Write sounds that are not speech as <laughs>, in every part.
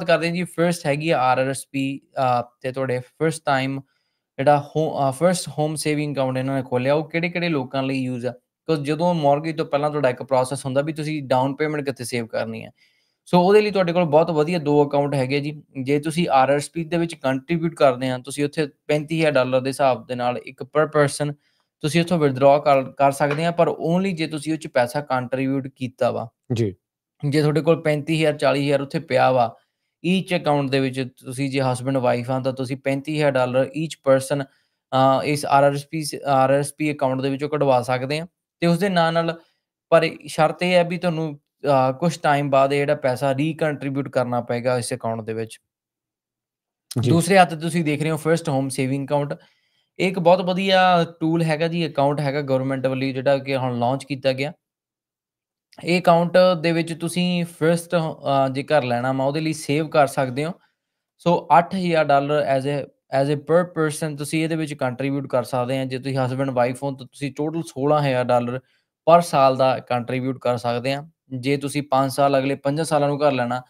ਬਾਤ ਕਰਦੇ ਜੀ ਫਰਸਟ ਹੈਗੀ ਆਰਆਰਐਸਪੀ ਤੇ ਤੁਹਾਡੇ ਫਰਸਟ ਟਾਈਮ ਜਿਹੜਾ ਫਰਸਟ ਹੋਮ ਸੇਵਿੰਗ ਅਕਾਊਂਟ ਇਹਨਾਂ ਨੇ ਖੋਲਿਆ ਉਹ ਕਿਹੜੇ ਕਿਹੜੇ ਲੋਕਾਂ ਲਈ ਯੂਜ਼ ਆ ਕਿਉਂਕਿ ਜਦੋਂ ਮਾਰਗੇਜ ਤੋਂ ਪਹਿਲਾਂ ਤੁਹਾਡਾ ਇੱਕ ਪ੍ਰੋਸੈਸ ਹੁੰਦਾ ਵੀ ਤੁਸੀਂ ਡਾਊਨ ਪੇਮੈਂਟ ਕਿੱਥੇ ਸੇਵ ਕਰਨੀ ਹੈ ਸੋ ਉਹਦੇ ਲਈ ਤੁਹਾਡੇ ਕੋਲ ਬਹੁਤ ਵਧੀਆ ਦੋ ਅਕਾਊਂਟ ਹੈਗੇ ਜੀ ਜੇ ਤੁਸੀਂ ਆਰਆਰਐਸਪੀ ਦੇ ਵਿੱਚ ਕੰਟਰੀਬਿਊਟ ਕਰਦੇ ਆ ਤੁਸੀਂ ਉੱਥੇ 35000 ਡਾਲਰ ਦੇ ਹਿਸਾਬ ਦੇ ਨਾਲ ਇੱਕ ਪਰ ਪਰਸਨ ਤੁਸੀਂ ਉੱਥੋਂ ਵਿਦਡਰਾਅ ਕਰ ਸਕਦੇ ਆ ਪਰ ਓਨਲੀ ਜੇ ਤੁਸੀਂ ਉਹ ਚ ਪੈਸਾ ਕੰਟਰੀਬਿਊਟ ਕੀਤਾ ਵਾ ਜੀ ਜੇ ਤੁਹਾਡੇ ਕੋਲ 35000 40000 ਉੱਥੇ ਪਿਆ ਵਾ ਈਚ ਅਕਾਊਂਟ ਦੇ ਵਿੱਚ ਤੁਸੀਂ ਜੇ ਹਸਬੰਡ ਵਾਈਫ ਆ ਤਾਂ ਤੁਸੀਂ 35000 ਡਾਲਰ ਈਚ ਪਰਸਨ ਇਸ ਆਰਆਰਐਸਪੀ ਆਰਆਰਐਸਪੀ ਅਕਾਊਂਟ ਦੇ ਵਿੱਚੋਂ ਕਢਵਾ ਸਕਦੇ ਆ ਤੇ ਉਸ ਦੇ ਨਾਲ ਨਾਲ ਪਰ ਸ਼ਰਤ ਇਹ ਹੈ ਵੀ ਤੁਹਾਨੂੰ ਕੁਝ ਟਾਈਮ ਬਾਅਦ ਇਹ ਜਿਹੜਾ ਪੈਸਾ ਰੀਕੰਟ੍ਰਿਬਿਊਟ ਕਰਨਾ ਪਏਗਾ ਇਸ ਅਕਾਊਂਟ ਦੇ ਵਿੱਚ ਦੂਸਰੇ ਹੱਥ ਤੁਸੀਂ ਦੇਖ ਰਹੇ ਹੋ ਫਰਸਟ ਹੋਮ ਸੇਵਿੰਗ ਅਕਾਊਂਟ ਇੱਕ ਬਹੁਤ ਵਧੀਆ ਟੂਲ ਹੈਗਾ ਜੀ ਅਕਾਊਂਟ ਹੈਗਾ ਗਵਰਨਮੈਂਟ ਵੱਲੋਂ ਜਿਹੜਾ ਕਿ ਹੁਣ ਲਾਂਚ ਕੀਤਾ ਗਿਆ ਇਹ ਅਕਾਊਂਟ ਦੇ ਵਿੱਚ ਤੁਸੀਂ ਫਰਸਟ ਜੇ ਕਰ ਲੈਣਾ ਮੈਂ ਉਹਦੇ ਲਈ ਸੇਵ ਕਰ ਸਕਦੇ ਹੋ so 8000 dollar as a as a per person ਤੁਸੀਂ ਇਹਦੇ ਵਿੱਚ ਕੰਟਰੀਬਿਊਟ ਕਰ ਸਕਦੇ ਆ ਜੇ ਤੁਸੀਂ ਹਸਬੰਡ ਵਾਈਫ ਹੋ ਤਾਂ ਤੁਸੀਂ ਟੋਟਲ 16000 ਡਾਲਰ ਪਰ ਸਾਲ ਦਾ ਕੰਟਰੀਬਿਊਟ ਕਰ ਸਕਦੇ ਆ ਜੇ ਤੁਸੀਂ 5 ਸਾਲ ਅਗਲੇ 5 ਸਾਲਾਂ ਨੂੰ ਕਰ ਲੈਣਾ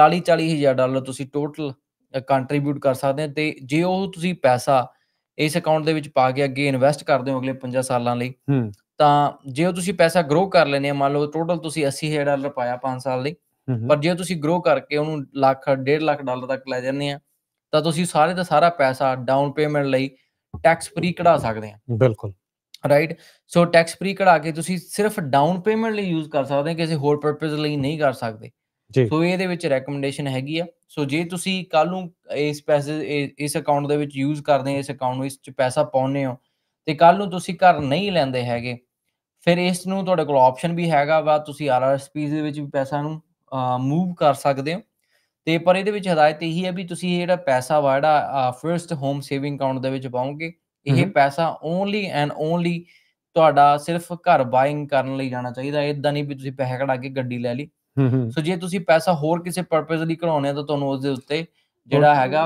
40 40000 ਡਾਲਰ ਤੁਸੀਂ ਟੋਟਲ ਕੰਟਰੀਬਿਊਟ ਕਰ ਸਕਦੇ ਆ ਤੇ ਜੇ ਉਹ ਤੁਸੀਂ ਪੈਸਾ ਇਸ ਅਕਾਊਂਟ ਦੇ ਵਿੱਚ ਪਾ ਕੇ ਅੱਗੇ ਇਨਵੈਸਟ ਕਰਦੇ ਹੋ ਅਗਲੇ 5 ਸਾਲਾਂ ਲਈ ਤਾਂ ਜੇ ਤੁਸੀਂ ਪੈਸਾ ਗਰੋ ਕਰ ਲੈਨੇ ਆ ਮੰਨ ਲਓ ਟੋਟਲ ਤੁਸੀਂ 80000 ਡਾਲਰ ਪਾਇਆ 5 ਸਾਲ ਲਈ ਪਰ ਜੇ ਤੁਸੀਂ ਗਰੋ ਕਰਕੇ ਉਹਨੂੰ ਲੱਖ 1.5 ਲੱਖ ਡਾਲਰ ਤੱਕ ਲੈ ਜਾਂਦੇ ਆ ਤਾਂ ਤੁਸੀਂ ਸਾਰੇ ਦਾ ਸਾਰਾ ਪੈਸਾ ਡਾਊਨ ਪੇਮੈਂਟ ਲਈ ਟੈਕਸ ਫ੍ਰੀ ਕਢਾ ਸਕਦੇ ਆ ਬਿਲਕੁਲ ਰਾਈਟ ਸੋ ਟੈਕਸ ਫ੍ਰੀ ਕਢਾ ਕੇ ਤੁਸੀਂ ਸਿਰਫ ਡਾਊਨ ਪੇਮੈਂਟ ਲਈ ਯੂਜ਼ ਕਰ ਸਕਦੇ ਆ ਕਿਸੇ ਹੋਰ ਪਰਪਸ ਲਈ ਨਹੀਂ ਕਰ ਸਕਦੇ ਜੀ ਸੋ ਇਹਦੇ ਵਿੱਚ ਰეკਮੈਂਡੇਸ਼ਨ ਹੈਗੀ ਆ ਸੋ ਜੇ ਤੁਸੀਂ ਕੱਲ ਨੂੰ ਇਸ ਪੈਸੇ ਇਸ ਅਕਾਊਂਟ ਦੇ ਵਿੱਚ ਯੂਜ਼ ਕਰਦੇ ਆ ਇਸ ਅਕਾਊਂਟ ਵਿੱਚ ਪੈਸਾ ਪਾਉਨੇ ਹੋ ਤੇ ਕੱਲ ਨੂੰ ਤੁਸੀਂ ਘਰ ਨਹੀਂ ਲੈਂਦੇ ਹੈਗੇ ਫਿਰ ਇਸ ਨੂੰ ਤੁਹਾਡੇ ਕੋਲ ਆਪਸ਼ਨ ਵੀ ਹੈਗਾ ਵਾ ਤੁਸੀਂ ਆਰਆਰਐਸਪੀ ਦੇ ਵਿੱਚ ਵੀ ਪੈਸਾ ਨੂੰ ਮੂਵ ਕਰ ਸਕਦੇ ਹੋ ਤੇ ਪਰ ਇਹਦੇ ਵਿੱਚ ਹਦਾਇਤ ਇਹੀ ਹੈ ਵੀ ਤੁਸੀਂ ਜਿਹੜਾ ਪੈਸਾ ਵਾ ਜਿਹੜਾ ਫਰਸਟ ਹੋਮ ਸੇਵਿੰਗ ਅਕਾਊਂਟ ਦੇ ਵਿੱਚ ਪਾਉਂਗੇ ਇਹ ਪੈਸਾ ਓਨਲੀ ਐਂਡ ਓਨਲੀ ਤੁਹਾਡਾ ਸਿਰਫ ਘਰ ਬਾਇੰਗ ਕਰਨ ਲਈ ਜਾਣਾ ਚਾਹੀਦਾ ਇਦਾਂ ਨਹੀਂ ਵੀ ਤੁਸੀਂ ਪੈਸਾ ਕਢਾ ਕੇ ਗੱਡੀ ਲੈ ਲਈ ਸੋ ਜੇ ਤੁਸੀਂ ਪੈਸਾ ਹੋਰ ਕਿਸੇ ਪਰਪਸ ਲਈ ਹੈ ਤਾਂ ਤੁਹਾਨੂੰ ਉਸ ਦੇ ਉੱਤੇ ਜਿਹੜਾ ਹੈਗਾ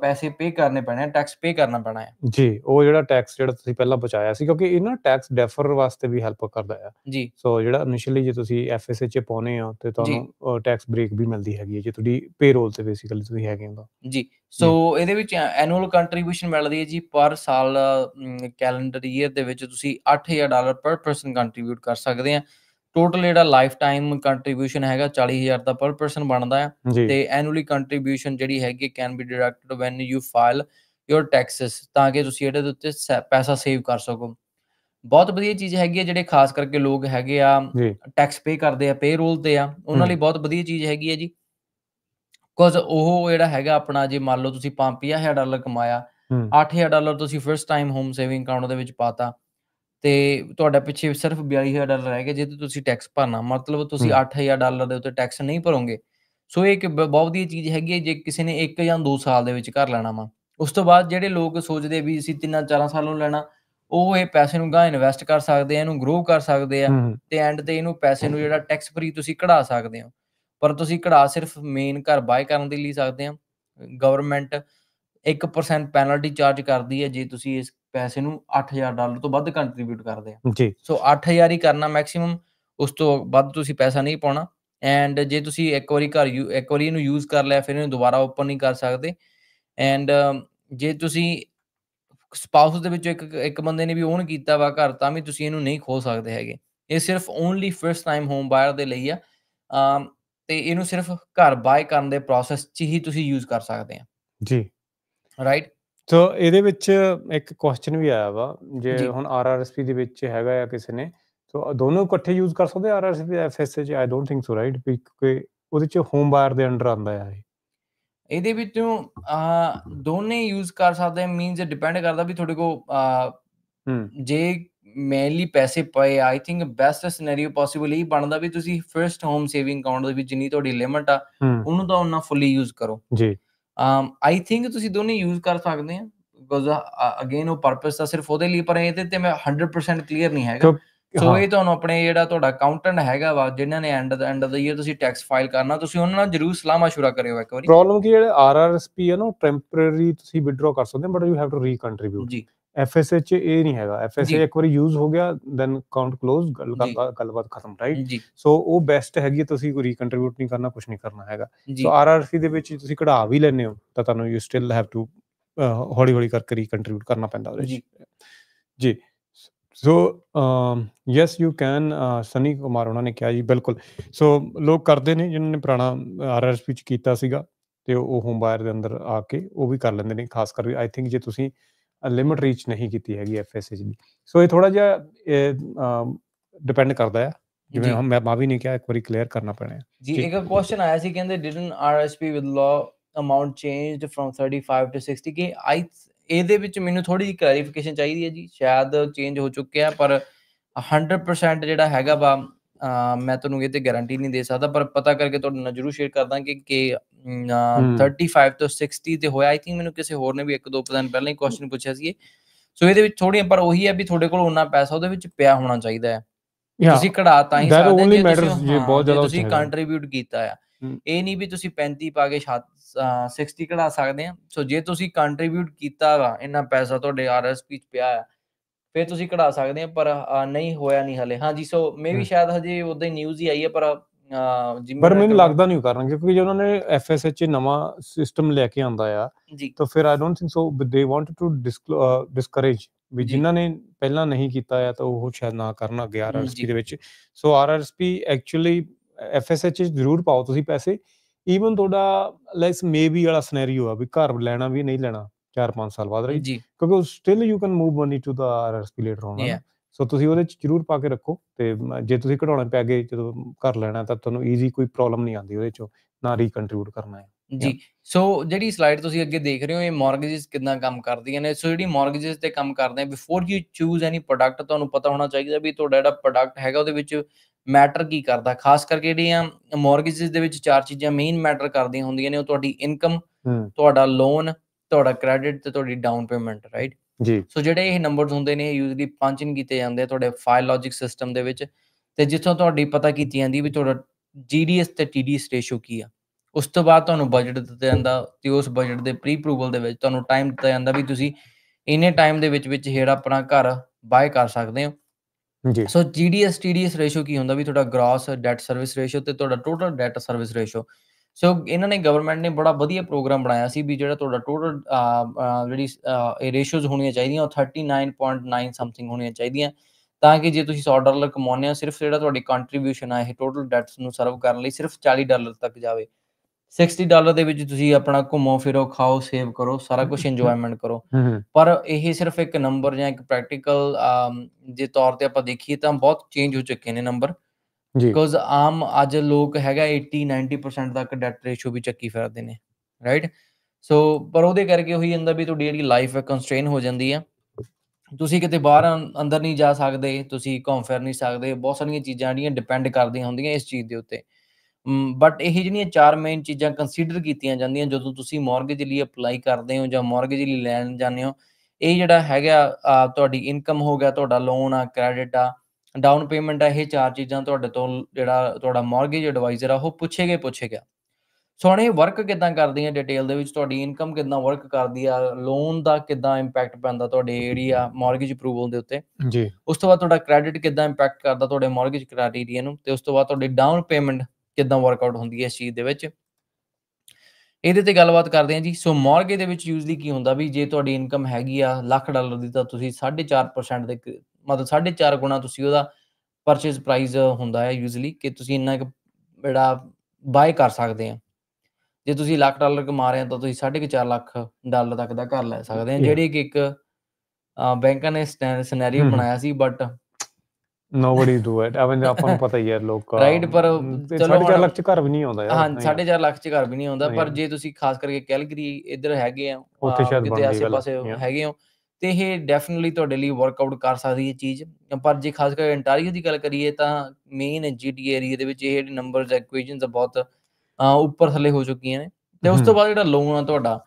ਪੈਸੇ ਪੇ ਕਰਨੇ ਪੈਣੇ ਟੈਕਸ ਪੇ ਕਰਨਾ ਪੈਣਾ ਹੈ ਜੀ ਉਹ ਜਿਹੜਾ ਟੈਕਸ ਜਿਹੜਾ ਤੁਸੀਂ ਪਹਿਲਾਂ ਬਚਾਇਆ ਸੀ ਕਿਉਂਕਿ ਇਹ ਨਾ ਟੈਕਸ ਡੈਫਰ ਵਾਸਤੇ ਵੀ ਹੈਲਪ ਕਰਦਾ ਆ ਜੀ ਸੋ ਜਿਹੜਾ ਇਨੀਸ਼ੀਅਲੀ ਜੇ ਤੁਸੀਂ ਐਫਐਸਏ ਚ ਪਾਉਨੇ ਆ ਤੇ ਤੁਹਾਨੂੰ ਟੈਕਸ ਬ੍ਰੇਕ ਵੀ ਮਿਲਦੀ ਹੈਗੀ ਜੇ ਤੁਹਾਡੀ ਪੇਰੋਲ ਤੇ ਬੇਸਿਕਲੀ ਤੁਸੀਂ ਹੈਗੇ ਹੋ ਜੀ ਸੋ ਇਹਦੇ ਵਿੱਚ ਐਨੂਅਲ ਕੰਟਰੀਬਿਊਸ਼ਨ ਮਿਲਦੀ ਹੈ ਜੀ ਪਰ ਸਾਲ ਕੈਲੰਡਰ ਈਅਰ ਦੇ ਵਿੱਚ ਤੁਸੀਂ 8000 ਡਾਲਰ ਪਰ ਪਰਸਨ ਕੰਟਰੀਬਿਊਟ ਕਰ ਸਕਦੇ ਆ ਟੋਟਲ ਜਿਹੜਾ ਲਾਈਫ ਟਾਈਮ ਕੰਟਰੀਬਿਊਸ਼ਨ ਹੈਗਾ 40000 ਦਾ ਪਰ ਪਰਸਨ ਬਣਦਾ ਹੈ ਤੇ ਐਨੂਅਲੀ ਕੰਟਰੀਬਿਊਸ਼ਨ ਜਿਹੜੀ ਹੈਗੀ can be deducted when you file your taxes ਤਾਂ ਕਿ ਤੁਸੀਂ ਇਹਦੇ ਉੱਤੇ ਪੈਸਾ ਸੇਵ ਕਰ ਸਕੋ ਬਹੁਤ ਵਧੀਆ ਚੀਜ਼ ਹੈਗੀ ਹੈ ਜਿਹੜੇ ਖਾਸ ਕਰਕੇ ਲੋਕ ਹੈਗੇ ਆ ਟੈਕਸ ਪੇ ਕਰਦੇ ਆ ਪੇ ਰੋਲ ਤੇ ਆ ਉਹਨਾਂ ਲਈ ਬਹੁਤ ਵਧੀਆ ਚੀਜ਼ ਹੈਗੀ ਹੈ ਜੀ ਕੋਜ਼ ਉਹ ਜਿਹੜਾ ਹੈਗਾ ਆਪਣਾ ਜੇ ਮੰਨ ਲਓ ਤੁਸੀਂ 5000 ਡਾਲਰ ਕਮਾਇਆ 8000 ਡਾਲਰ ਤੁਸੀਂ first time home saving account ਦੇ ਵਿੱਚ ਪਾਤਾ ਤੇ ਤੁਹਾਡਾ ਪਿੱਛੇ ਸਿਰਫ 42000 ਡਾਲਰ ਰਹਿ ਗਿਆ ਜਿਹਦੇ ਤੁਸੀਂ ਟੈਕਸ ਭਰਨਾ ਮਤਲਬ ਤੁਸੀਂ 8000 ਡਾਲਰ ਦੇ ਉੱਤੇ ਟੈਕਸ ਨਹੀਂ ਭਰੋਗੇ ਸੋ ਇਹ ਇੱਕ ਬਹੁਤ ਵਧੀਆ ਚੀਜ਼ ਹੈਗੀ ਜੇ ਕਿਸੇ ਨੇ 1 ਜਾਂ 2 ਸਾਲ ਦੇ ਵਿੱਚ ਕਰ ਲੈਣਾ ਵਾ ਉਸ ਤੋਂ ਬਾਅਦ ਜਿਹੜੇ ਲੋਕ ਸੋਚਦੇ ਵੀ ਅਸੀਂ 3-4 ਸਾਲ ਨੂੰ ਲੈਣਾ ਉਹ ਇਹ ਪੈਸੇ ਨੂੰ ਗਾ ਇਨਵੈਸਟ ਕਰ ਸਕਦੇ ਆ ਇਹਨੂੰ ਗਰੋ ਕਰ ਸਕਦੇ ਆ ਤੇ ਐਂਡ ਤੇ ਇਹਨੂੰ ਪੈਸੇ ਨੂੰ ਜਿਹੜਾ ਟੈਕਸ ਫਰੀ ਤੁਸੀਂ ਕਢਾ ਸਕਦੇ ਹੋ ਪਰ ਤੁਸੀਂ ਕਢਾ ਸਿਰਫ ਮੇਨ ਘਰ ਬਾਏ ਕਰਨ ਦੇ ਲਈ ਸਕਦੇ ਆ ਗਵਰਨਮੈਂਟ 1% ਪੈਨਲਟੀ ਚਾਰਜ ਕਰਦੀ ਹੈ ਜੇ ਤੁਸੀਂ ਇਸ ਪੈਸੇ ਨੂੰ 8000 ਡਾਲਰ ਤੋਂ ਵੱਧ ਕੰਟਰੀਬਿਊਟ ਕਰਦੇ ਆ ਜੀ ਸੋ 8000 ਹੀ ਕਰਨਾ ਮੈਕਸਿਮਮ ਉਸ ਤੋਂ ਵੱਧ ਤੁਸੀਂ ਪੈਸਾ ਨਹੀਂ ਪਾਉਣਾ ਐਂਡ ਜੇ ਤੁਸੀਂ ਇੱਕ ਵਾਰੀ ਘਰ ਇੱਕ ਵਾਰੀ ਇਹਨੂੰ ਯੂਜ਼ ਕਰ ਲਿਆ ਫਿਰ ਇਹਨੂੰ ਦੁਬਾਰਾ ਓਪਨ ਨਹੀਂ ਕਰ ਸਕਦੇ ਐਂਡ ਜੇ ਤੁਸੀਂ ਸਪਾਊਸ ਦੇ ਵਿੱਚ ਇੱਕ ਇੱਕ ਬੰਦੇ ਨੇ ਵੀ ਓਨ ਕੀਤਾ ਵਾ ਘਰ ਤਾਂ ਵੀ ਤੁਸੀਂ ਇਹਨੂੰ ਨਹੀਂ ਖੋਲ ਸਕਦੇ ਹੈਗੇ ਇਹ ਸਿਰਫ only first time home buyer ਦੇ ਲਈ ਆ ਤੇ ਇਹਨੂੰ ਸਿਰਫ ਘਰ ਬਾਏ ਕਰਨ ਦੇ ਪ੍ਰੋਸੈਸ 'ਚ ਹੀ ਤੁਸੀਂ ਯੂਜ਼ ਕਰ ਸਕਦੇ ਆ ਜੀ ਰਾਈਟ ਸੋ ਇਹਦੇ ਵਿੱਚ ਇੱਕ ਕੁਐਸਚਨ ਵੀ ਆਇਆ ਵਾ ਜੇ ਹੁਣ ਆਰਆਰਐਸਪੀ ਦੇ ਵਿੱਚ ਹੈਗਾ ਆ ਕਿਸੇ ਨੇ ਸੋ ਦੋਨੋਂ ਇਕੱਠੇ ਯੂਜ਼ ਕਰ ਸਕਦੇ RRSP FSH I don't think so right ਕਿਉਂਕਿ ਉਹਦੇ ਚ ਹੋਮ ਬਾਰ ਦੇ ਅੰਡਰ ਆਂਦਾ ਆ ਇਹ ਇਹਦੇ ਵਿੱਚੋਂ ਆ ਦੋਨੇ ਯੂਜ਼ ਕਰ ਸਕਦੇ ਮੀਨਸ ਡਿਪੈਂਡ ਕਰਦਾ ਵੀ ਤੁਹਾਡੇ ਕੋ ਆ ਹੂੰ ਜੇ ਮੈਨਲੀ ਪੈਸੇ ਪਏ I think best scenario possible ਹੀ ਬਣਦਾ ਵੀ ਤੁਸੀਂ ਫਰਸਟ ਹੋਮ ਸੇਵਿੰਗ ਅਕਾਊਂਟ ਦੇ ਵਿੱਚ ਜਿੰਨੀ ਤੁਹਾਡੀ ਲਿਮਟ ਆ ਉਹਨੂੰ ਤਾਂ ਉਹਨਾਂ ਫੁੱਲੀ ਯੂਜ਼ ਕਰੋ ਜੀ ਅਮ ਆਈ ਥਿੰਕ ਤੁਸੀਂ ਦੋਨੇ ਯੂਜ਼ ਕਰ ਸਕਦੇ ਆ ਬਿਕੋਜ਼ ਅਗੇਨ ਉਹ ਪਰਪਸ ਤਾਂ ਸਿਰਫ ਉਹਦੇ ਲਈ ਪਰ ਇਹ ਤੇ ਮੈਂ 100% ਕਲੀਅਰ ਨਹੀਂ ਹੈਗਾ ਸੋ ਇਹ ਤੁਹਾਨੂੰ ਆਪਣੇ ਜਿਹੜਾ ਤੁਹਾਡਾ ਅਕਾਊਂਟੈਂਟ ਹੈਗਾ ਵਾ ਜਿਨ੍ਹਾਂ ਨੇ end the end the year ਤੁਸੀਂ ਟੈਕਸ ਫਾਈਲ ਕਰਨਾ ਤੁਸੀਂ ਉਹਨਾਂ ਨਾਲ ਜਰੂਰ ਸਲਾਹ ਮਸ਼ਵਰਾ ਕਰਿਓ ਇੱਕ ਵਾਰੀ ਪ੍ਰੋਬਲਮ ਕੀ ਜਿਹੜਾ ਆਰਆਰਐਸਪੀ ਹੈ ਨਾ ਟੈਂਪਰੇਰੀ ਤੁਸੀਂ ਵਿਡਰਾ ਕਰ ਸਕਦੇ ਹੋ but you have to recontribute ਜੀ ਐਫਐਸਏ ਚ ਇਹ ਨਹੀਂ ਹੈਗਾ ਐਫਐਸਏ ਇੱਕ ਵਾਰੀ ਯੂਜ਼ ਹੋ ਗਿਆ ਦੈਨ ਕਾਊਂਟ ਕਲੋਜ਼ ਗੱਲਬਾਤ ਖਤਮ ਰਾਈਟ ਸੋ ਉਹ ਬੈਸਟ ਹੈਗੀ ਤੁਸੀਂ ਕੋਈ ਰੀਕੰਟ੍ਰਿਬਿਊਟ ਨਹੀਂ ਕਰਨਾ ਕੁਝ ਨਹੀਂ ਕਰਨਾ ਹੈਗਾ ਸੋ ਆਰਆਰਸੀ ਦੇ ਵਿੱਚ ਤੁਸੀਂ ਕਢਾ ਵੀ ਲੈਨੇ ਹੋ ਤਾਂ ਤੁਹਾਨੂੰ ਯੂ ਸਟਿਲ ਹੈਵ ਟੂ ਹੌਲੀ ਹੌਲੀ ਕਰਕੇ ਰੀਕੰਟ੍ਰਿਬਿਊਟ ਕਰਨਾ ਪੈਂਦਾ ਉਹਦੇ ਜੀ ਜੀ so yes you can Sunny Kumar ਉਹਨਾਂ ਨੇ ਕਿਹਾ ਜੀ ਬਿਲਕੁਲ ਸੋ ਲੋਕ ਕਰਦੇ ਨੇ ਜਿਨ੍ਹਾਂ ਨੇ ਪੁਰਾਣਾ ਆਰਆਰਸੀ ਚ ਕੀਤਾ ਸੀਗਾ ਤੇ ਉਹ ਹੋਮ ਬਾਇਰ ਦੇ ਅੰਦਰ ਆ ਕੇ ਉਹ ਵੀ ਕਰ ਲੈਂਦੇ ਨੇ ਖਾਸ ਕਰਕੇ ਆਈ ਥਿੰਕ ਜੇ ਤੁਸੀਂ ਲਿਮਟ ਰੀਚ ਨਹੀਂ ਕੀਤੀ ਹੈਗੀ ਐਫਐਸਐਚ ਦੀ ਸੋ ਇਹ ਥੋੜਾ ਜਿਹਾ ਡਿਪੈਂਡ ਕਰਦਾ ਹੈ ਜਿਵੇਂ ਮੈਂ ਮਾ ਵੀ ਨਹੀਂ ਕਿਹਾ ਇੱਕ ਵਾਰੀ ਕਲੀਅਰ ਕਰਨਾ ਪੈਣਾ ਜੀ ਇੱਕ ਕੁਐਸਚਨ ਆਇਆ ਸੀ ਕਹਿੰਦੇ didn't RSP withdrawal amount changed from 35 to 60 K I ਇਹਦੇ ਵਿੱਚ ਮੈਨੂੰ ਥੋੜੀ ਜਿਹੀ ਕਲੈਰੀਫਿਕੇਸ਼ਨ ਚਾਹੀਦੀ ਹੈ ਜੀ ਸ਼ਾਇਦ ਚੇਂਜ ਹੋ ਚੁੱਕਿਆ ਪਰ 100% ਜਿਹੜਾ ਹੈਗਾ ਵਾ ਮੈਂ ਤੁਹਾਨੂੰ ਇਹ ਤੇ ਗਾਰੰਟੀ ਨਹੀਂ ਦੇ ਸਕਦਾ ਪਰ ਪਤਾ ਕਰਕੇ ਤੁਹਾਡੇ ਨਾਲ ਜ਼ਰੂਰ ਸ਼ੇਅਰ ਕਰਦਾ ਕਿ ਕਿ 35 ਤੋਂ 60 ਤੇ ਹੋਇਆ ਆਈ ਥਿੰਕ ਮੈਨੂੰ ਕਿਸੇ ਹੋਰ ਨੇ ਵੀ ਇੱਕ ਦੋ ਦਿਨ ਪਹਿਲਾਂ ਹੀ ਕੁਐਸਚਨ ਪੁੱਛਿਆ ਸੀ ਸੋ ਇਹਦੇ ਵਿੱਚ ਥੋੜੀ ਪਰ ਉਹੀ ਹੈ ਵੀ ਤੁਹਾਡੇ ਕੋਲ ਉਹਨਾਂ ਪੈਸਾ ਉਹਦੇ ਵਿੱਚ ਪਿਆ ਹੋਣਾ ਚਾਹੀਦਾ ਹੈ ਤੁਸੀਂ ਕਢਾ ਤਾਂ ਹੀ ਸਕਦੇ ਜੇ ਤੁਸੀਂ ਬਹੁਤ ਜ਼ਿਆਦਾ ਤੁਸੀਂ ਕੰਟਰੀਬਿਊਟ ਕੀਤਾ ਆ ਇਹ ਨਹੀਂ ਵੀ ਤੁਸੀਂ 35 ਪਾ ਕੇ 60 ਕਢਾ ਸਕਦੇ ਆ ਸੋ ਜੇ ਤੁਸੀਂ ਕੰਟਰੀਬਿਊਟ ਕੀਤਾ ਵਾ ਇੰਨਾ ਪੈਸਾ ਤੁਹਾਡੇ ਆਰਐਸਪੀ ਚ ਪਿਆ ਆ ਫਿਰ ਤੁਸੀਂ ਕਢਾ ਸਕਦੇ ਆ ਪਰ ਨਹੀਂ ਹੋਇਆ ਨਹੀਂ ਹਲੇ ਹਾਂਜੀ ਸੋ ਮੇਬੀ ਵੀ ਸ਼ਾਇਦ ਹਜੇ ਉਦਾਂ ਹੀ ਨਿਊਜ਼ ਹੀ ਆਈ ਹੈ ਪਰ ਜਿੰਮੇਵਾਰ ਪਰ ਮੈਨੂੰ ਲੱਗਦਾ ਨਹੀਂ ਕਰਨਗੇ ਕਿਉਂਕਿ ਜੇ ਉਹਨਾਂ ਨੇ ਐਫਐਸਐਚ ਨਵਾਂ ਸਿਸਟਮ ਲੈ ਕੇ ਆਂਦਾ ਆ ਤਾਂ ਫਿਰ ਆਈ don't think so they want to discourage ਵੀ ਜਿਨ੍ਹਾਂ ਨੇ ਪਹਿਲਾਂ ਨਹੀਂ ਕੀਤਾ ਆ ਤਾਂ ਉਹ ਸ਼ਾਇਦ ਨਾ ਕਰਨ ਅੱਗੇ ਆਰਆਰਐਸਪੀ ਦੇ ਵਿੱਚ ਸੋ ਆਰਆਰਐਸਪੀ ਐਕਚੁਅਲੀ ਐਫਐਸਐਚ ਜ਼ਰੂਰ ਪਾਓ ਤੁਸੀਂ ਪੈਸੇ ਈਵਨ ਤੁਹਾਡਾ ਲੈਸ ਮੇਬੀ ਵਾਲਾ ਸਿਨੈਰੀਓ ਆ ਵੀ ਘਰ ਲੈਣਾ ਵੀ ਨਹੀਂ ਲੈਣਾ 4-5 ਸਾਲ ਬਾਅਦ ਰਹੀ ਕਿਉਂਕਿ still you can move money to the RRSP later on so ਤੁਸੀਂ ਉਹਦੇ ਚ ਜ਼ਰੂਰ ਪਾ ਕੇ ਰੱਖੋ ਤੇ ਜੇ ਤੁਸੀਂ ਘਟਾਉਣੇ ਪੈ ਗਏ ਜਦੋਂ ਕਰ ਲੈਣਾ ਤਾਂ ਤੁਹਾਨੂੰ ਈਜ਼ੀ ਕੋਈ ਪ੍ਰੋਬਲਮ ਨਹੀਂ ਆਉਂਦੀ ਉਹਦੇ ਚੋਂ ਨਾ ਰੀਕੰਟਰੀਬਿਊਟ ਕਰਨਾ ਹੈ ਜੀ ਸੋ ਜਿਹੜੀ ਸਲਾਈਡ ਤੁਸੀਂ ਅੱਗੇ ਦੇਖ ਰਹੇ ਹੋ ਇਹ ਮਾਰਗੇਜਸ ਕਿੰਨਾ ਕੰਮ ਕਰਦੀਆਂ ਨੇ ਸੋ ਜਿਹੜੀ ਮਾਰਗੇਜਸ ਤੇ ਕੰਮ ਕਰਦੇ ਆ before you choose any product ਤੁਹਾਨੂੰ ਪਤਾ ਹੋਣਾ ਚਾਹੀਦਾ ਵੀ ਤੁਹਾਡਾ ਜਿਹੜਾ ਪ੍ਰੋਡਕਟ ਹੈਗਾ ਉਹਦੇ ਵਿੱਚ ਮੈਟਰ ਕੀ ਕਰਦਾ ਖਾਸ ਕਰਕੇ ਜਿਹੜੀਆਂ ਮਾਰਗੇਜਸ ਦੇ ਵਿੱਚ ਚਾਰ ਚੀਜ਼ਾਂ ਮੇਨ ਮੈਟਰ ਕਰਦੀਆਂ ਹੁੰਦੀਆਂ ਨੇ ਉਹ ਤੁਹਾਡੀ ਇਨਕਮ ਤੁਹਾਡਾ ਲੋਨ ਤੁਹਾਡਾ ਕ੍ਰੈਡਿਟ ਤੇ ਤੁਹਾਡੀ ਡਾਊਨ ਪੇਮੈਂਟ ਰਾਈਟ ਜੀ ਸੋ ਜਿਹੜੇ ਇਹ ਨੰਬਰਸ ਹੁੰਦੇ ਨੇ ਯੂਜ਼ਲੀ ਪੰਚ ਇਨ ਕੀਤੇ ਜਾਂਦੇ ਆ ਤੁਹਾਡੇ ਫਾਈਲ ਲੌਜਿਕ ਸਿਸਟਮ ਦੇ ਵਿੱਚ ਤੇ ਜਿੱਥੋਂ ਤੁਹਾਡੀ ਪਤਾ ਕੀਤੀ ਜਾਂਦੀ ਵੀ ਤੁਹਾਡਾ ਜੀਡੀਐਸ ਤੇ ਟੀਡੀਐਸ ਰੇਸ਼ੋ ਕੀ ਆ ਉਸ ਤੋਂ ਬਾਅਦ ਤੁਹਾਨੂੰ ਬਜਟ ਦਿੱਤਾ ਜਾਂਦਾ ਤੇ ਉਸ ਬਜਟ ਦੇ ਪ੍ਰੀ ਅਪਰੂਵਲ ਦੇ ਵਿੱਚ ਤੁਹਾਨੂੰ ਟਾਈਮ ਦਿੱਤਾ ਜਾਂਦਾ ਵੀ ਤੁਸੀਂ ਇੰਨੇ ਟਾਈਮ ਦੇ ਵਿੱਚ ਵਿੱਚ ਜਿਹੜਾ ਆਪਣਾ ਘਰ ਬਾਏ ਕਰ ਸਕਦੇ ਹੋ ਜੀ ਸੋ ਜੀਡੀਐਸ ਟੀਡੀਐਸ ਰੇਸ਼ੋ ਕੀ ਹੁੰਦਾ ਵੀ ਤੁਹਾਡਾ ਗ੍ਰਾਸ ਡੈਟ ਸਰਵਿਸ ਰੇਸ਼ੋ ਤੇ ਤੁਹਾਡਾ total debt service ratio so ਇਹਨਾਂ ਨੇ ਗਵਰਨਮੈਂਟ ਨੇ ਬੜਾ ਵਧੀਆ ਪ੍ਰੋਗਰਾਮ ਬਣਾਇਆ ਸੀ ਵੀ ਜਿਹੜਾ ਤੁਹਾਡਾ ਟੋਟਲ ਜਿਹੜੀ ਇਹ ਰੇਸ਼ੀਓਜ਼ ਹੋਣੀਆਂ ਚਾਹੀਦੀਆਂ ਉਹ 39.9 ਸਮਥਿੰਗ ਹੋਣੀਆਂ ਚਾਹੀਦੀਆਂ ਤਾਂ ਕਿ ਜੇ ਤੁਸੀਂ 100 ਡਾਲਰ ਕਮਾਉਂਦੇ ਹੋ ਸਿਰਫ ਜਿਹੜਾ ਤੁਹਾਡੀ ਕੰਟਰੀਬਿਊਸ਼ਨ ਆ ਇਹ ਟੋਟਲ ਡੈਟਸ ਨੂੰ ਸਰਵ ਕਰਨ ਲਈ ਸਿਰਫ 40 ਡਾਲਰ ਤੱਕ ਜਾਵੇ 60 ਡਾਲਰ ਦੇ ਵਿੱਚ ਤੁਸੀਂ ਆਪਣਾ ਘੁੰਮੋ ਫਿਰੋ ਖਾਓ ਸੇਵ ਕਰੋ ਸਾਰਾ ਕੁਝ ਇੰਜੋਇਮੈਂਟ ਕਰੋ <laughs> ਪਰ ਇਹ ਸਿਰਫ ਇੱਕ ਨੰਬਰ ਜਾਂ ਇੱਕ ਪ੍ਰੈਕਟੀਕਲ ਜੇ ਤੌਰ ਤੇ ਆਪਾਂ ਦੇਖੀਏ ਤਾਂ ਬਹੁਤ ਚੇਂਜ ਹੋ ਚੁੱਕੇ ਨੇ ਨੰਬਰ ਜੀ ਬਿਕੋਜ਼ ਆਮ ਅੱਜ ਲੋਕ ਹੈਗਾ 80 90% ਤੱਕ ਡੈਟ ਰੇਸ਼ੋ ਵੀ ਚੱਕੀ ਫਿਰਦੇ ਨੇ ਰਾਈਟ ਸੋ ਪਰ ਉਹਦੇ ਕਰਕੇ ਹੋਈ ਜਾਂਦਾ ਵੀ ਤੁਹਾਡੀ ਜਿਹੜੀ ਲਾਈਫ ਹੈ ਕੰਸਟ੍ਰੇਨ ਹੋ ਜਾਂਦੀ ਆ ਤੁਸੀਂ ਕਿਤੇ ਬਾਹਰ ਅੰਦਰ ਨਹੀਂ ਜਾ ਸਕਦੇ ਤੁਸੀਂ ਘੁੰਮ ਫਿਰ ਨਹੀਂ ਸਕਦੇ ਬਹੁਤ ਸਾਰੀਆਂ ਚੀਜ਼ਾਂ ਜਿਹੜੀਆਂ ਡਿਪੈਂਡ ਕਰਦੀਆਂ ਹੁੰਦੀਆਂ ਇਸ ਚੀਜ਼ ਦੇ ਉੱਤੇ ਬਟ ਇਹ ਜਿਹੜੀਆਂ ਚਾਰ ਮੇਨ ਚੀਜ਼ਾਂ ਕੰਸੀਡਰ ਕੀਤੀਆਂ ਜਾਂਦੀਆਂ ਜਦੋਂ ਤੁਸੀਂ ਮਾਰਗੇਜ ਲਈ ਅਪਲਾਈ ਕਰਦੇ ਹੋ ਜਾਂ ਮਾਰਗੇਜ ਲਈ ਲੈਣ ਜਾਂਦੇ ਹੋ ਇਹ ਜਿਹੜਾ ਹੈਗਾ ਤੁਹਾਡੀ ਇਨਕਮ ਹੋ ਗਿਆ ਤੁਹਾਡਾ ਲੋਨ ਆ ਕ੍ਰੈਡਿਟ ਆ ਡਾਊਨ ਪੇਮੈਂਟ ਆ ਇਹ ਚਾਰ ਚੀਜ਼ਾਂ ਤੁਹਾਡੇ ਤੋਂ ਜਿਹੜਾ ਤੁਹਾਡਾ ਮਾਰਗੇਜ ਐਡਵਾਈਜ਼ਰ ਆ ਉਹ ਪੁੱਛੇਗੇ ਪੁੱਛੇਗਾ ਸੋ ਹਣੇ ਵਰਕ ਕਿਦਾਂ ਕਰਦੀ ਹੈ ਡਿਟੇਲ ਦੇ ਵਿੱਚ ਤੁਹਾਡੀ ਇਨਕਮ ਕਿਦਾਂ ਵਰਕ ਕਰਦੀ ਆ ਲੋਨ ਦਾ ਕਿਦਾਂ ਇੰਪੈਕਟ ਪੈਂਦਾ ਤੁਹਾਡੇ ਏਰੀਆ ਮਾਰਗੇਜ ਅਪਰੂਵਲ ਦੇ ਉੱਤੇ ਜੀ ਉਸ ਤੋਂ ਬਾਅਦ ਤੁਹਾਡਾ ਕ੍ਰੈਡਿਟ ਕਿਦਾਂ ਇੰਪੈਕਟ ਕਰਦਾ ਤੁਹਾਡੇ ਮਾਰਗੇਜ ਕ੍ਰਾਈਟੇਰੀਆ ਨੂੰ ਤੇ ਉਸ ਤੋਂ ਬਾਅਦ ਤੁਹਾਡੀ ਡਾਊਨ ਪੇਮੈਂਟ ਕਿਦਾਂ ਵਰਕਆਊਟ ਹੁੰਦੀ ਹੈ ਇਸ ਚੀਜ਼ ਦੇ ਵਿੱਚ ਇਹਦੇ ਤੇ ਗੱਲਬਾਤ ਕਰਦੇ ਆ ਜੀ ਸੋ ਮਾਰਗੇਜ ਦੇ ਵਿੱਚ ਯੂਜ਼ਲੀ ਕੀ ਹੁੰਦਾ ਵੀ ਜੇ ਤੁਹਾਡੀ ਇਨਕਮ ਹੈਗੀ ਆ ਲੱਖ ਡਾਲਰ ਦੀ ਤਾਂ ਤੁਸੀਂ 4.5% ਦੇ ਮਤਲਬ 4.5 ਗੁਣਾ ਤੁਸੀਂ ਉਹਦਾ ਪਰਚੇਸ ਪ੍ਰਾਈਸ ਹੁੰਦਾ ਹੈ ਯੂਜ਼ੂਲੀ ਕਿ ਤੁਸੀਂ ਇੰਨਾ ਇੱਕ ਜਿਹੜਾ ਬਾਏ ਕਰ ਸਕਦੇ ਆ ਜੇ ਤੁਸੀਂ ਲੱਖ ਡਾਲਰ ਕਮਾ ਰਹੇ ਹੋ ਤਾਂ ਤੁਸੀਂ 4.5 ਲੱਖ ਡਾਲਰ ਤੱਕ ਦਾ ਕਰ ਲੈ ਸਕਦੇ ਆ ਜਿਹੜੀ ਕਿ ਇੱਕ ਬੈਂਕਾਂ ਨੇ ਸਿਨੈਰੀਓ ਬਣਾਇਆ ਸੀ ਬਟ ਨੋਬਡੀ ਡੂ ਇਟ ਆਵੇਂ ਆਪਾਂ ਨੂੰ ਪਤਾ ਹੀ ਹੈ ਲੋਕ ਰਾਈਟ <laughs> ਪਰ ਚਲੋ 4.5 ਲੱਖ ਚ ਘਰ ਵੀ ਨਹੀਂ ਆਉਂਦਾ ਯਾਰ ਹਾਂ 4.5 ਲੱਖ ਚ ਘਰ ਵੀ ਨਹੀਂ ਆਉਂਦਾ ਪਰ ਜੇ ਤੁਸੀਂ ਖਾਸ ਕਰਕੇ ਕੈਲਗਰੀ ਇੱਧਰ ਹੈਗੇ ਆ ਉੱਥੇ ਸ਼ਾਇਦ ਆਸੇ-ਪਾਸੇ ਹੈਗੇ ਹੋ ਤੇ ਇਹ ਡੈਫੀਨਿਟਲੀ ਤੁਹਾਡੇ ਲਈ ਵਰਕਆਊਟ ਕਰ ਸਕਦੀ ਹੈ ਚੀਜ਼ ਪਰ ਜੇ ਖਾਸ ਕਰਕੇ ਇੰਟਾਰੀਓ ਦੀ ਗੱਲ ਕਰੀਏ ਤਾਂ ਮੇਨ ਜੀਟੀ ਏਰੀਆ ਦੇ ਵਿੱਚ ਇਹ ਜਿਹੜੇ ਨੰਬਰਸ ਇਕੁਏਸ਼ਨਸ ਬਹੁਤ ਉੱਪਰ ਥੱਲੇ ਹੋ ਚੁੱਕੀਆਂ ਨੇ ਤੇ ਉਸ ਤੋਂ ਬਾਅਦ ਜਿਹੜਾ ਲੋਨ ਆ ਤੁਹਾਡਾ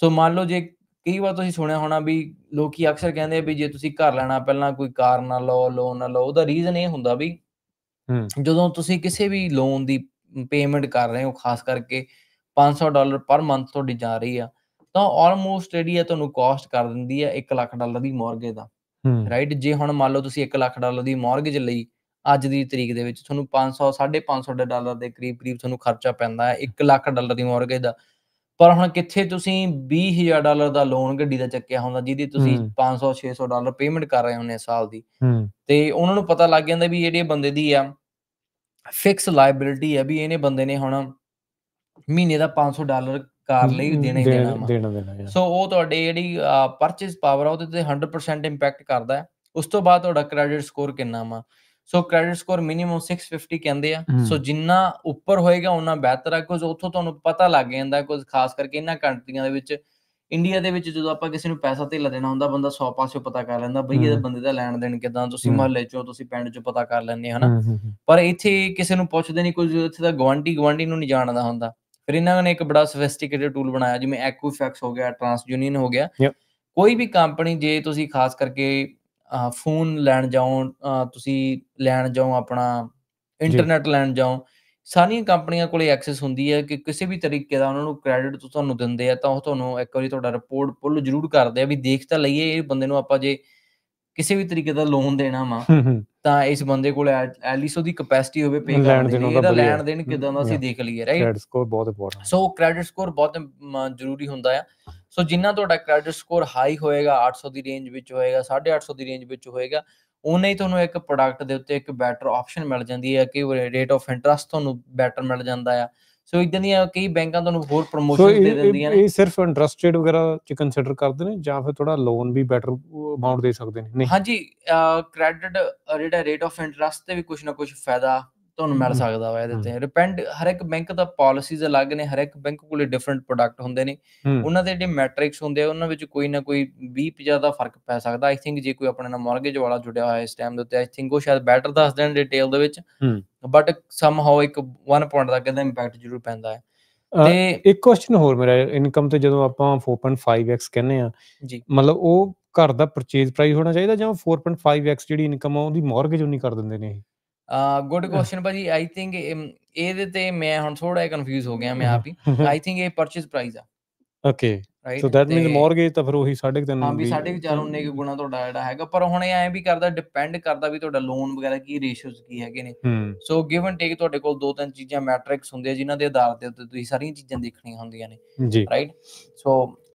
ਸੋ ਮੰਨ ਲਓ ਜੇ ਕਈ ਵਾਰ ਤੁਸੀਂ ਸੁਣਿਆ ਹੋਣਾ ਵੀ ਲੋਕੀ ਅਕਸਰ ਕਹਿੰਦੇ ਆ ਵੀ ਜੇ ਤੁਸੀਂ ਘਰ ਲੈਣਾ ਪਹਿਲਾਂ ਕੋਈ ਕਾਰ ਨਾ ਲਓ ਲੋਨ ਨਾ ਲਓ ਉਹਦਾ ਰੀਜ਼ਨ ਇਹ ਹੁੰਦਾ ਵੀ ਜਦੋਂ ਤੁਸੀਂ ਕਿਸੇ ਵੀ ਲੋਨ ਦੀ ਪੇਮੈਂਟ ਕਰ ਰਹੇ ਹੋ ਖਾਸ ਕਰਕੇ 500 ਡਾਲਰ ਪਰ ਮੰਥ ਤੁਹਾਡੀ ਜਾ ਰਹੀ ਆ ਤਾਂ ਆਲਮੋਸਟ ਜਿਹੜੀ ਹੈ ਤੁਹਾਨੂੰ ਕਾਸਟ ਕਰ ਦਿੰਦੀ ਹੈ 1 ਲੱਖ ਡਾਲਰ ਦੀ ਮਾਰਗੇਜ ਦਾ ਰਾਈਟ ਜੇ ਹੁਣ ਮੰਨ ਲਓ ਤੁਸੀਂ 1 ਲੱਖ ਡਾਲਰ ਦੀ ਮਾਰਗੇਜ ਲਈ ਅੱਜ ਦੀ ਤਰੀਕ ਦੇ ਵਿੱਚ ਤੁਹਾਨੂੰ 500 550 ਡਾਲਰ ਦੇ ਕਰੀਬ ਕਰੀਬ ਤੁਹਾਨੂੰ ਖਰਚਾ ਪੈਂਦਾ ਹੈ 1 ਲੱਖ ਡਾਲਰ ਦੀ ਮਾਰਗੇਜ ਦਾ ਪਰ ਹੁਣ ਕਿੱਥੇ ਤੁਸੀਂ 20000 ਡਾਲਰ ਦਾ ਲੋਨ ਗੱਡੀ ਦਾ ਚੱਕਿਆ ਹੁੰਦਾ ਜਿਹਦੀ ਤੁਸੀਂ 500 600 ਡਾਲਰ ਪੇਮੈਂਟ ਕਰ ਰਹੇ ਹੋਨੇ ਸਾਲ ਦੀ ਤੇ ਉਹਨਾਂ ਨੂੰ ਪਤਾ ਲੱਗ ਜਾਂਦਾ ਵੀ ਜਿਹੜੇ ਬੰਦੇ ਦੀ ਆ ਫਿਕਸ ਲਾਇਬਿਲਟੀ ਹੈ ਵੀ ਇਹਨੇ ਬੰਦੇ ਨੇ ਹੁਣ ਮਹੀਨੇ ਦਾ 500 ਡਾਲਰ ਕਾਰ ਲਈ ਦੇਣਾ ਹੀ ਦੇਣਾ ਦੇਣਾ ਸੋ ਉਹ ਤੁਹਾਡੇ ਜਿਹੜੀ ਪਰਚੇਸ ਪਾਵਰ ਆ ਉਹਦੇ ਤੇ 100% ਇੰਪੈਕਟ ਕਰਦਾ ਹੈ ਉਸ ਤੋਂ ਬਾਅਦ ਤੁਹਾਡਾ ਕ੍ਰੈਡਿਟ ਸਕੋਰ ਕਿੰਨਾ ਵਾ ਸੋ ਕ੍ਰੈਡਿਟ ਸਕੋਰ ਮਿਨੀਮਮ 650 ਕਹਿੰਦੇ ਆ ਸੋ ਜਿੰਨਾ ਉੱਪਰ ਹੋਏਗਾ ਉਹਨਾਂ ਬਿਹਤਰ ਆ ਕਿਉਂਕਿ ਉੱਥੋਂ ਤੁਹਾਨੂੰ ਪਤਾ ਲੱਗ ਜਾਂਦਾ ਕੁਝ ਖਾਸ ਕਰਕੇ ਇਹਨਾਂ ਕੰਟਰੀਆਂ ਦੇ ਵਿੱਚ ਇੰਡੀਆ ਦੇ ਵਿੱਚ ਜਦੋਂ ਆਪਾਂ ਕਿਸੇ ਨੂੰ ਪੈਸਾ ਧੇਲਾ ਦੇਣਾ ਹੁੰਦਾ ਬੰਦਾ 100 ਪਾਸਿਓਂ ਪਤਾ ਕਰ ਲੈਂਦਾ ਬਈ ਇਹ ਬੰਦੇ ਦਾ ਲੈਣ ਦੇਣ ਕਿਦਾਂ ਤੁਸੀਂ ਮਹੱਲੇ ਚੋਂ ਤੁਸੀਂ ਪਿੰਡ ਚੋਂ ਪਤਾ ਕਰ ਲੈਂਦੇ ਹਨਾ ਪਰ ਇੱਥੇ ਕਿਸੇ ਨੂੰ ਪੁੱਛਦੇ ਨਹੀਂ ਕੁਝ ਇੱਥੇ ਦਾ ਗਵਾਂਢੀ ਗਵਾਂਢੀ ਨੂੰ ਨਹੀਂ ਜਾਣਦਾ ਹੁੰਦਾ ਫਿਰ ਇਹਨਾਂ ਨੇ ਇੱਕ ਬੜਾ ਸਫਿਸਟੀਕੇਟਡ ਟੂਲ ਬਣਾਇਆ ਜਿਵੇਂ ਐਕੂਫੈਕਸ ਹੋ ਗਿਆ ਟ੍ਰਾਂਸ ਯੂਨੀਅਨ ਹੋ ਗਿਆ ਕੋਈ ਵੀ ਕੰਪਨੀ ਜੇ ਤੁਸੀਂ ਖਾਸ ਕਰਕੇ ਫੋਨ ਲੈਣ ਜਾਓ ਤੁਸੀਂ ਲੈਣ ਜਾਓ ਆਪਣਾ ਇੰਟਰਨੈਟ ਲੈਣ ਜਾਓ ਸਾਰੀਆਂ ਕੰਪਨੀਆਂ ਕੋਲੇ ਐਕਸੈਸ ਹੁੰਦੀ ਹੈ ਕਿ ਕਿਸੇ ਵੀ ਤਰੀਕੇ ਦਾ ਉਹਨਾਂ ਨੂੰ ਕ੍ਰੈਡਿਟ ਤੁਹਾਨੂੰ ਦਿੰਦੇ ਆ ਤਾਂ ਉਹ ਤੁਹਾਨੂੰ ਇੱਕ ਵਾਰੀ ਤੁਹਾਡਾ ਰਿਪੋਰਟ ਪੁੱਲ ਜ਼ਰੂਰ ਕਰਦੇ ਆ ਵੀ ਦੇਖ ਤਾਂ ਲਈਏ ਇਹ ਬੰਦੇ ਨੂੰ ਆਪਾਂ ਜੇ ਕਿਸੇ ਵੀ ਤਰੀਕੇ ਦਾ ਲੋਨ ਦੇਣਾ ਵਾ ਤਾਂ ਇਸ ਬੰਦੇ ਕੋਲ ਐਟਲੀਸਟ ਉਹਦੀ ਕਪੈਸਿਟੀ ਹੋਵੇ ਪੇ ਕਰਨ ਦੀ ਇਹਦਾ ਲੈਣ ਦੇਣ ਕਿਦਾਂ ਦਾ ਅਸੀਂ ਦੇਖ ਲਈਏ ਰਾਈਟ ਕ੍ਰੈਡਿਟ ਸਕੋਰ ਬਹੁਤ ਇੰਪੋਰਟੈਂਟ ਸੋ ਕ੍ਰੈਡਿਟ ਸਕੋਰ ਬਹੁਤ ਜ਼ਰੂਰੀ ਹੁੰਦਾ ਆ ਸੋ ਜਿੰਨਾ ਤੁਹਾਡਾ ਕ੍ਰੈਡਿਟ ਸਕੋਰ ਹਾਈ ਹੋਏਗਾ 800 ਦੀ ਰੇਂਜ ਵਿੱਚ ਹੋਏਗਾ 850 ਦੀ ਰੇਂਜ ਵਿੱਚ ਹੋਏਗਾ ਉਨਾ ਹੀ ਤੁਹਾਨੂੰ ਇੱਕ ਪ੍ਰੋਡਕਟ ਦੇ ਉੱਤੇ ਇੱਕ ਬੈਟਰ ਆਪਸ਼ਨ ਮਿਲ ਜਾਂਦੀ ਹੈ ਕਿ ਰੇਟ ਆਫ ਇੰਟਰਸਟ ਤੁਹਾਨੂੰ ਬੈਟਰ ਮਿਲ ਜਾਂਦਾ ਆ ਸੋ ਇਦਾਂ ਦੀਆਂ ਕਈ ਬੈਂਕਾਂ ਤੁਹਾਨੂੰ ਹੋਰ ਪ੍ਰੋਮੋਸ਼ਨ ਦੇ ਦਿੰਦੀਆਂ ਨੇ ਇਹ ਸਿਰਫ ਇੰਟਰਸਟ ਰੇਟ ਵਗੈਰਾ ਚ ਕੰਸੀਡਰ ਕਰਦੇ ਨੇ ਜਾਂ ਫਿਰ ਥੋੜਾ ਲੋਨ ਵੀ ਬੈਟਰ ਅਮਾਉਂਟ ਦੇ ਸਕਦੇ ਨੇ ਨਹੀਂ ਹਾਂਜੀ ਕ੍ਰੈਡਿਟ ਜਿਹੜਾ ਰੇਟ ਆਫ ਇੰਟਰਸਟ ਤੇ ਵੀ ਕੁਝ ਨਾ ਕੁਝ ਫਾਇਦਾ ਤੁਹਾਨੂੰ ਮਿਲ ਸਕਦਾ ਵਾ ਇਹਦੇ ਤੇ ਰਿਪੈਂਡ ਹਰ ਇੱਕ ਬੈਂਕ ਦਾ ਪਾਲਿਸੀਜ਼ ਅਲੱਗ ਨੇ ਹਰ ਇੱਕ ਬੈਂਕ ਕੋਲੇ ਡਿਫਰੈਂਟ ਪ੍ਰੋਡਕਟ ਹੁੰਦੇ ਨੇ ਉਹਨਾਂ ਦੇ ਜਿਹੜੇ ਮੈਟ੍ਰਿਕਸ ਹੁੰਦੇ ਆ ਉਹਨਾਂ ਵਿੱਚ ਕੋਈ ਨਾ ਕੋਈ 20 ਪਜਾ ਦਾ ਫਰਕ ਪੈ ਸਕਦਾ ਆਈ ਥਿੰਕ ਜੇ ਕੋਈ ਆਪਣੇ ਨਾਲ ਮਾਰਗੇਜ ਵਾਲਾ ਜੁੜਿਆ ਹੋਇਆ ਇਸ ਟਾਈਮ ਦੇ ਉੱਤੇ ਆਈ ਥਿੰਕ ਉਹ ਸ਼ਾਇਦ ਬੈਟਰ ਦੱਸ ਦੇਣ ਡਿਟੇਲ ਦੇ ਵਿੱਚ ਬਟ ਸਮ ਹਾਉ ਇੱਕ 1 ਪੁਆਇੰਟ ਦਾ ਕਹਿੰਦਾ ਇੰਪੈਕਟ ਜ਼ਰੂਰ ਪੈਂਦਾ ਹੈ ਤੇ ਇੱਕ ਕੁਐਸਚਨ ਹੋਰ ਮੇਰਾ ਇਨਕਮ ਤੇ ਜਦੋਂ ਆਪਾਂ 4.5x ਕਹਿੰਦੇ ਆ ਜੀ ਮਤਲਬ ਉਹ ਘਰ ਦਾ ਪਰਚੇਜ਼ ਪ੍ਰਾਈਸ ਹੋਣਾ ਚਾਹੀਦਾ ਜਾਂ 4.5x ਜਿਹੜੀ ਇਨਕਮ ਆ ਉਹਦੀ ਮਾਰਗੇਜ ਉਨੀ ਕਰ ਦਿੰਦੇ ਨੇ ਇਹ ਗੁੱਡ ਕੁਐਸਚਨ ਭਾਜੀ ਆਈ ਥਿੰਕ ਇਹਦੇ ਤੇ ਮੈਂ ਹੁਣ ਥੋੜਾ ਕਨਫਿਊਜ਼ ਹੋ ਗਿਆ ਮੈਂ ਆਪ ਹੀ ਆਈ ਥਿੰਕ ਇਹ ਪਰਚੇਸ ਪ੍ਰਾਈਸ ਆ okay so that means mortgage ਤਾਂ ਫਿਰ ਉਹੀ 3.5 ਹਾਂ ਵੀ 4.5 ਉਹਨੇ ਕਿ ਗੁਣਾ ਤੁਹਾਡਾ ਜਿਹੜਾ ਹੈਗਾ ਪਰ ਹੁਣ ਇਹ ਐ ਵੀ ਕਰਦਾ ਡਿਪੈਂਡ ਕਰਦਾ ਵੀ ਤੁਹਾਡਾ ਲੋਨ ਵਗੈਰਾ ਕੀ ਰੇਸ਼ੀਓਜ਼ ਕੀ ਹੈਗੇ ਨੇ ਸੋ ਗਿਵਨ ਟੇਕ ਤੁਹਾਡੇ ਕੋਲ ਦੋ ਤਿੰਨ ਚੀਜ਼ਾਂ ਮੈਟ੍ਰਿਕਸ ਹੁੰਦੇ ਆ ਜਿਨ੍ਹਾਂ ਦੇ ਆਧਾਰ ਤੇ ਤੁਸੀਂ ਸਾਰੀਆਂ ਚੀਜ਼ਾਂ ਦੇਖਣੀਆਂ ਹੁੰਦੀਆਂ ਨੇ ਰਾਈਟ ਸੋ